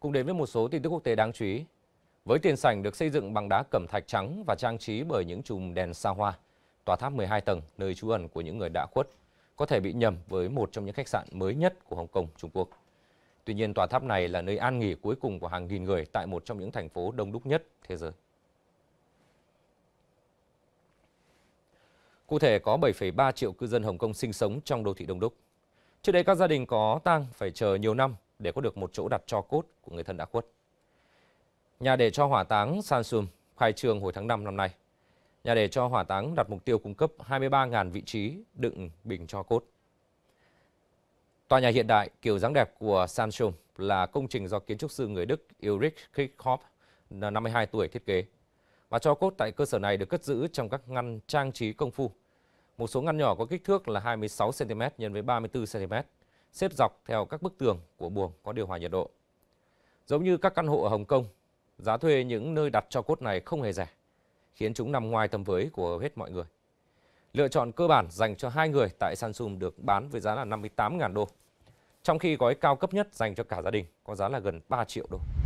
cùng đến với một số tin tức quốc tế đáng chú ý. Với tiền sảnh được xây dựng bằng đá cẩm thạch trắng và trang trí bởi những chùm đèn sao hoa, tòa tháp 12 tầng nơi trú ẩn của những người đã khuất có thể bị nhầm với một trong những khách sạn mới nhất của Hồng Kông, Trung Quốc. Tuy nhiên, tòa tháp này là nơi an nghỉ cuối cùng của hàng nghìn người tại một trong những thành phố đông đúc nhất thế giới. Cụ thể, có 7,3 triệu cư dân Hồng Kông sinh sống trong đô thị đông đúc. Trước đây, các gia đình có tang phải chờ nhiều năm để có được một chỗ đặt cho cốt của người thân đã khuất. Nhà để cho hỏa táng Sansum khai trường hồi tháng 5 năm nay. Nhà để cho hỏa táng đặt mục tiêu cung cấp 23.000 vị trí đựng bình cho cốt. Tòa nhà hiện đại kiểu dáng đẹp của Sansum là công trình do kiến trúc sư người Đức Ulrich Kirchhoff, 52 tuổi thiết kế. Và cho cốt tại cơ sở này được cất giữ trong các ngăn trang trí công phu. Một số ngăn nhỏ có kích thước là 26 cm x 34 cm xếp dọc theo các bức tường của buồng có điều hòa nhiệt độ. Giống như các căn hộ ở Hồng Kông, giá thuê những nơi đặt cho cốt này không hề rẻ, khiến chúng nằm ngoài tầm với của hết mọi người. Lựa chọn cơ bản dành cho hai người tại Samsung được bán với giá là 58.000 đô, trong khi gói cao cấp nhất dành cho cả gia đình có giá là gần 3 triệu đô.